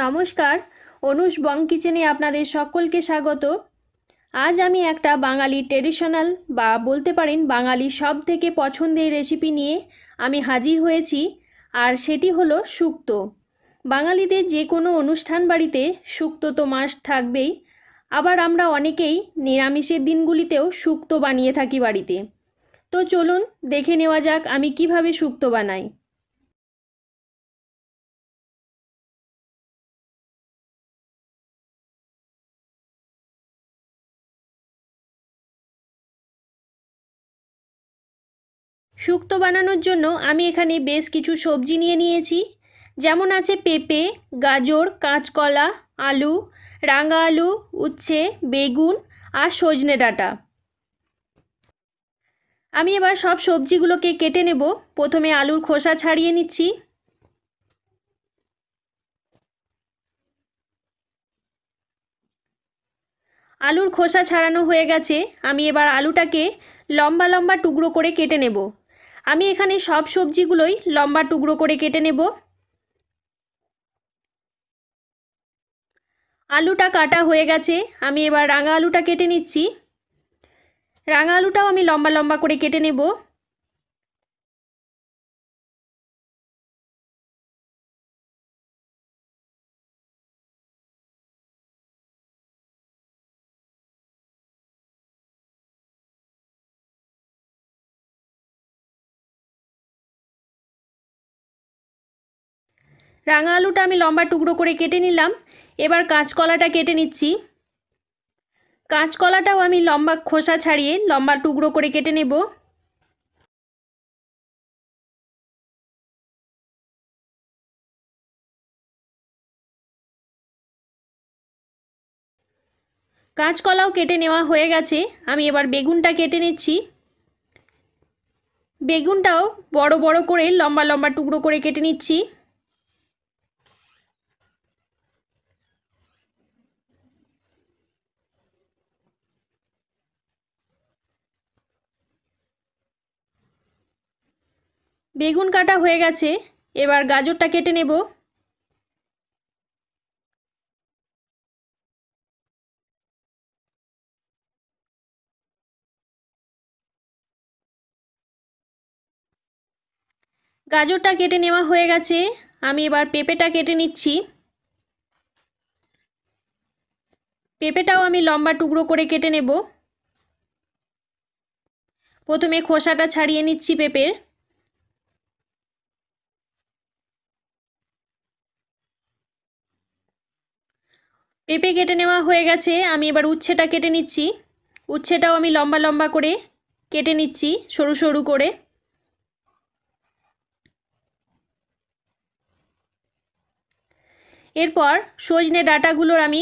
নমস্কার অনুষ বং কিচেনে আপনাদের সকলকে স্বাগত আজ আমি একটা বাঙালি ট্রেডিশনাল বা বলতে পারেন বাঙালি সব থেকে পছন্দের রেসিপি নিয়ে আমি হাজির হয়েছি আর সেটি হলো সুক্ত বাঙালিদের যে কোনো অনুষ্ঠান বাড়িতে সুক্ত তো মাস থাকবেই আবার আমরা অনেকেই নিরামিষের দিনগুলিতেও সুক্ত বানিয়ে থাকি বাড়িতে তো চলুন দেখে নেওয়া যাক আমি কিভাবে সুক্ত বানাই শুক্তো বানানোর জন্য আমি এখানে বেশ কিছু সবজি নিয়ে নিয়েছি যেমন আছে পেঁপে গাজর কাঁচকলা আলু রাঙা আলু উচ্ছে বেগুন আর সজনে ডাঁটা আমি এবার সব সবজিগুলোকে কেটে নেব প্রথমে আলুর খোসা ছাড়িয়ে নিচ্ছি আলুর খোসা ছাড়ানো হয়ে গেছে আমি এবার আলুটাকে লম্বা লম্বা টুকরো করে কেটে নেব আমি এখানে সব সবজিগুলোই লম্বা টুকরো করে কেটে নেব আলুটা কাটা হয়ে গেছে আমি এবার রাঙা আলুটা কেটে নিচ্ছি রাঙা আলুটাও আমি লম্বা লম্বা করে কেটে নেব রাঙা আলুটা আমি লম্বা টুকরো করে কেটে নিলাম এবার কাঁচকলাটা কেটে নিচ্ছি কাঁচকলাটাও আমি লম্বা খোসা ছাড়িয়ে লম্বা টুকরো করে কেটে নেব কাঁচকলাও কেটে নেওয়া হয়ে গেছে আমি এবার বেগুনটা কেটে নিচ্ছি বেগুনটাও বড় বড় করে লম্বা লম্বা টুকরো করে কেটে নিচ্ছি বেগুন কাটা হয়ে গেছে এবার গাজরটা কেটে নেব গাজরটা কেটে নেওয়া হয়ে গেছে আমি এবার পেঁপেটা কেটে নিচ্ছি পেঁপেটাও আমি লম্বা টুকরো করে কেটে নেব প্রথমে খোসাটা ছাড়িয়ে নিচ্ছি পেঁপের পেঁপে কেটে নেওয়া হয়ে গেছে আমি এবার উচ্ছেটা কেটে নিচ্ছি উচ্ছেটাও আমি লম্বা লম্বা করে কেটে নিচ্ছি সরু সরু করে এরপর সজনে ডাটাগুলোর আমি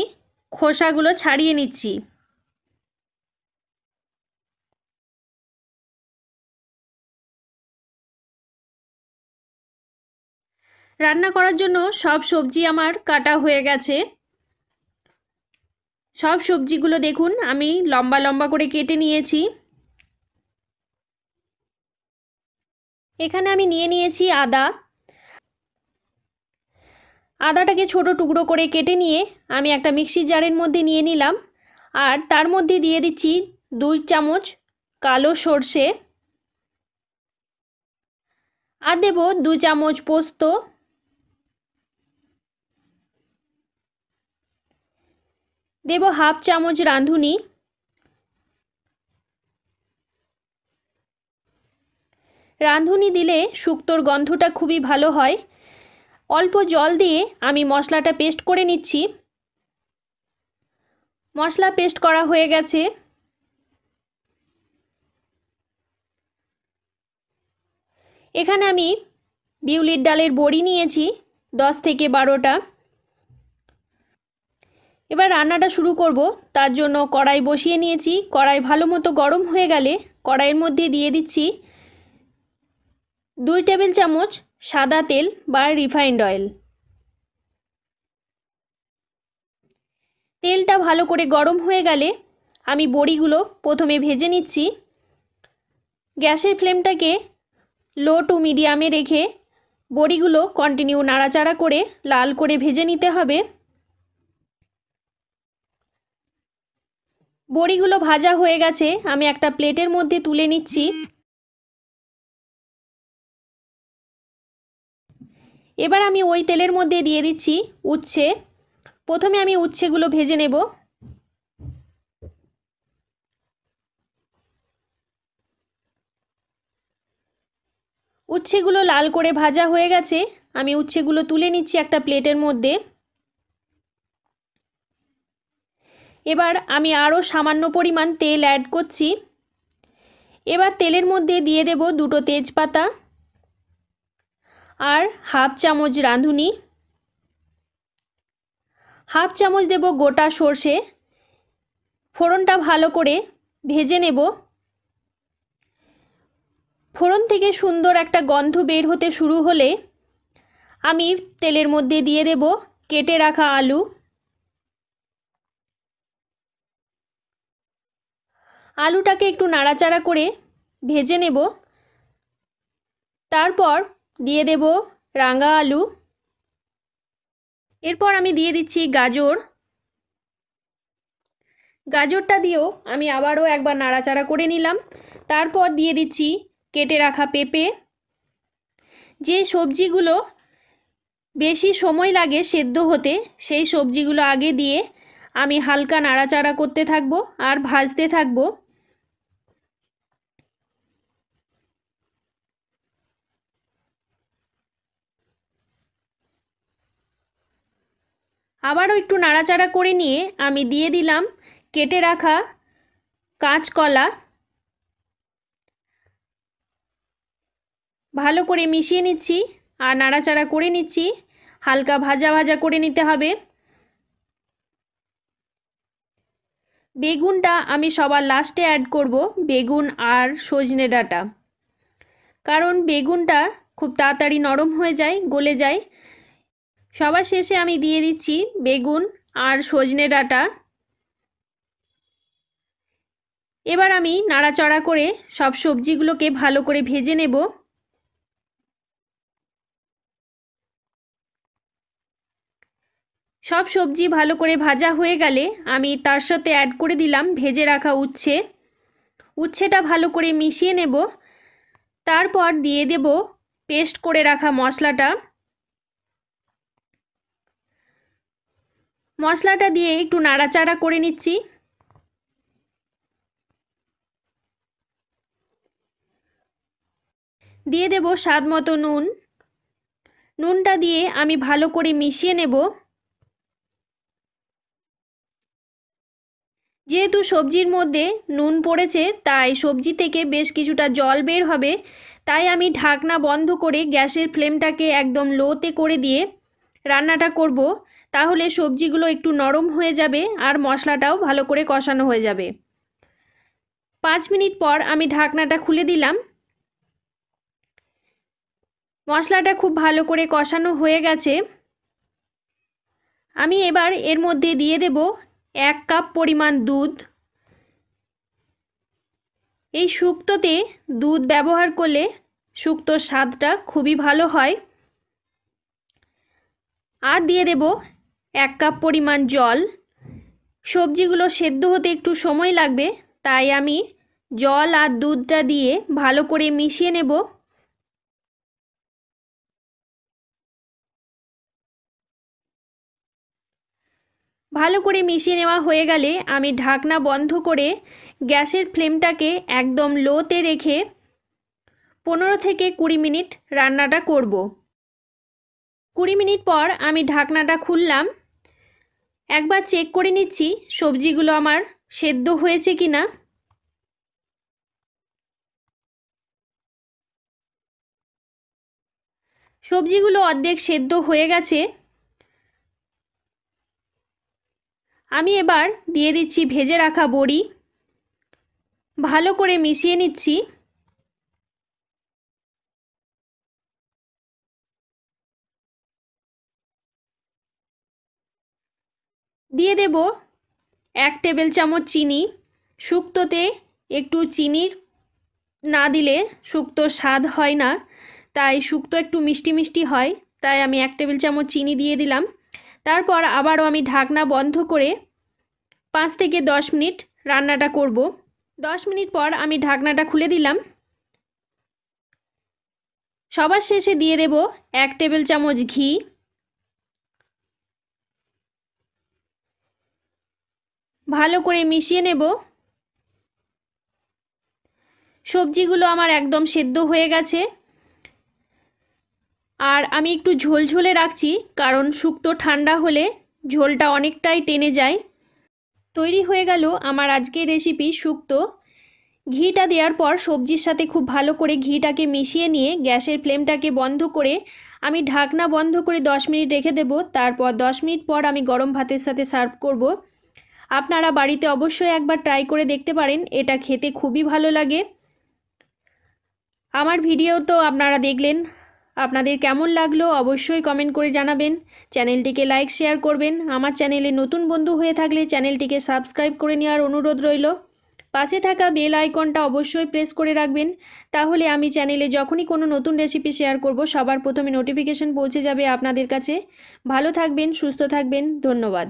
খোসাগুলো ছাড়িয়ে নিচ্ছি রান্না করার জন্য সব সবজি আমার কাটা হয়ে গেছে সব সবজিগুলো দেখুন আমি লম্বা লম্বা করে কেটে নিয়েছি এখানে আমি নিয়ে নিয়েছি আদা আদাটাকে ছোট টুকরো করে কেটে নিয়ে আমি একটা মিক্সি জারের মধ্যে নিয়ে নিলাম আর তার মধ্যে দিয়ে দিচ্ছি দুই চামচ কালো সর্ষে আর দেবো দু চামচ পোস্ত দেব হাফ চামচ রাঁধুনি রাঁধুনি দিলে শুক্তোর গন্ধটা খুবই ভালো হয় অল্প জল দিয়ে আমি মশলাটা পেস্ট করে নিচ্ছি মশলা পেস্ট করা হয়ে গেছে এখানে আমি বিউলির ডালের বড়ি নিয়েছি দশ থেকে বারোটা এবার রান্নাটা শুরু করব তার জন্য কড়াই বসিয়ে নিয়েছি কড়াই ভালো মতো গরম হয়ে গেলে কড়াইয়ের মধ্যে দিয়ে দিচ্ছি দুই টেবিল চামচ সাদা তেল বা রিফাইন্ড অয়েল তেলটা ভালো করে গরম হয়ে গেলে আমি বড়িগুলো প্রথমে ভেজে নিচ্ছি গ্যাসের ফ্লেমটাকে লো টু মিডিয়ামে রেখে বড়িগুলো কন্টিনিউ নাড়াচাড়া করে লাল করে ভেজে নিতে হবে বড়িগুলো ভাজা হয়ে গেছে আমি একটা প্লেটের মধ্যে তুলে নিচ্ছি এবার আমি ওই তেলের মধ্যে দিয়ে দিচ্ছি উচ্ছে প্রথমে আমি উচ্ছেগুলো ভেজে নেব উচ্ছেগুলো লাল করে ভাজা হয়ে গেছে আমি উচ্ছেগুলো তুলে নিচ্ছি একটা প্লেটের মধ্যে এবার আমি আরও সামান্য পরিমাণ তেল অ্যাড করছি এবার তেলের মধ্যে দিয়ে দেব দুটো তেজপাতা আর হাফ চামচ রাঁধুনি হাফ চামচ দেব গোটা সর্ষে ফোড়নটা ভালো করে ভেজে নেব ফোড়ন থেকে সুন্দর একটা গন্ধ বের হতে শুরু হলে আমি তেলের মধ্যে দিয়ে দেব কেটে রাখা আলু আলুটাকে একটু নাড়াচাড়া করে ভেজে নেব তারপর দিয়ে দেব রাঙা আলু এরপর আমি দিয়ে দিচ্ছি গাজর গাজরটা দিয়েও আমি আবারও একবার নাড়াচাড়া করে নিলাম তারপর দিয়ে দিচ্ছি কেটে রাখা পেঁপে যে সবজিগুলো বেশি সময় লাগে সেদ্ধ হতে সেই সবজিগুলো আগে দিয়ে আমি হালকা নাড়াচাড়া করতে থাকবো আর ভাজতে থাকবো আবারও একটু নাড়াচাড়া করে নিয়ে আমি দিয়ে দিলাম কেটে রাখা কাঁচকলা ভালো করে মিশিয়ে নিচ্ছি আর নাড়াচাড়া করে নিচ্ছি হালকা ভাজা ভাজা করে নিতে হবে বেগুনটা আমি সবার লাস্টে অ্যাড করব বেগুন আর সজনে ডাঁটা কারণ বেগুনটা খুব তাড়াতাড়ি নরম হয়ে যায় গলে যায় সবার শেষে আমি দিয়ে দিচ্ছি বেগুন আর সজনে ডাঁটা এবার আমি নাড়াচড়া করে সব সবজিগুলোকে ভালো করে ভেজে নেব সব সবজি ভালো করে ভাজা হয়ে গেলে আমি তার সাথে অ্যাড করে দিলাম ভেজে রাখা উচ্ছে উচ্ছেটা ভালো করে মিশিয়ে নেব তারপর দিয়ে দেব পেস্ট করে রাখা মশলাটা মশলাটা দিয়ে একটু নাড়াচাড়া করে নিচ্ছি দিয়ে দেব স্বাদ মতো নুন নুনটা দিয়ে আমি ভালো করে মিশিয়ে নেব যেহেতু সবজির মধ্যে নুন পড়েছে তাই সবজি থেকে বেশ কিছুটা জল বের হবে তাই আমি ঢাকনা বন্ধ করে গ্যাসের ফ্লেমটাকে একদম লোতে করে দিয়ে রান্নাটা করব তাহলে সবজিগুলো একটু নরম হয়ে যাবে আর মশলাটাও ভালো করে কষানো হয়ে যাবে পাঁচ মিনিট পর আমি ঢাকনাটা খুলে দিলাম মশলাটা খুব ভালো করে কষানো হয়ে গেছে আমি এবার এর মধ্যে দিয়ে দেব এক কাপ পরিমাণ দুধ এই শুক্তোতে দুধ ব্যবহার করলে শুক্তোর স্বাদটা খুবই ভালো হয় আর দিয়ে দেব এক কাপ পরিমাণ জল সবজিগুলো সেদ্ধ হতে একটু সময় লাগবে তাই আমি জল আর দুধটা দিয়ে ভালো করে মিশিয়ে নেব ভালো করে মিশিয়ে নেওয়া হয়ে গেলে আমি ঢাকনা বন্ধ করে গ্যাসের ফ্লেমটাকে একদম লোতে রেখে পনেরো থেকে কুড়ি মিনিট রান্নাটা করব কুড়ি মিনিট পর আমি ঢাকনাটা খুললাম একবার চেক করে নিচ্ছি সবজিগুলো আমার সেদ্ধ হয়েছে কি না সবজিগুলো অর্ধেক সেদ্ধ হয়ে গেছে আমি এবার দিয়ে দিচ্ছি ভেজে রাখা বড়ি ভালো করে মিশিয়ে নিচ্ছি দিয়ে দেব এক টেবিল চামচ চিনি শুক্তোতে একটু চিনির না দিলে শুক্তো স্বাদ হয় না তাই শুক্তো একটু মিষ্টি মিষ্টি হয় তাই আমি এক টেবিল চামচ চিনি দিয়ে দিলাম তারপর আবারও আমি ঢাকনা বন্ধ করে পাঁচ থেকে দশ মিনিট রান্নাটা করব দশ মিনিট পর আমি ঢাকনাটা খুলে দিলাম সবার শেষে দিয়ে দেব এক টেবিল চামচ ঘি ভালো করে মিশিয়ে নেব সবজিগুলো আমার একদম সেদ্ধ হয়ে গেছে আর আমি একটু ঝোলঝোলে রাখছি কারণ শুক্তো ঠান্ডা হলে ঝোলটা অনেকটাই টেনে যায় তৈরি হয়ে গেল আমার আজকের রেসিপি শুক্তো ঘিটা দেওয়ার পর সবজির সাথে খুব ভালো করে ঘিটাকে মিশিয়ে নিয়ে গ্যাসের ফ্লেমটাকে বন্ধ করে আমি ঢাকনা বন্ধ করে 10 মিনিট রেখে দেব তারপর 10 মিনিট পর আমি গরম ভাতের সাথে সার্ভ করব আপনারা বাড়িতে অবশ্যই একবার ট্রাই করে দেখতে পারেন এটা খেতে খুবই ভালো লাগে আমার ভিডিও তো আপনারা দেখলেন আপনাদের কেমন লাগলো অবশ্যই কমেন্ট করে জানাবেন চ্যানেলটিকে লাইক শেয়ার করবেন আমার চ্যানেলে নতুন বন্ধু হয়ে থাকলে চ্যানেলটিকে সাবস্ক্রাইব করে নেওয়ার অনুরোধ রইল পাশে থাকা বেল আইকনটা অবশ্যই প্রেস করে রাখবেন তাহলে আমি চ্যানেলে যখনই কোনো নতুন রেসিপি শেয়ার করব সবার প্রথমে নোটিফিকেশন পৌঁছে যাবে আপনাদের কাছে ভালো থাকবেন সুস্থ থাকবেন ধন্যবাদ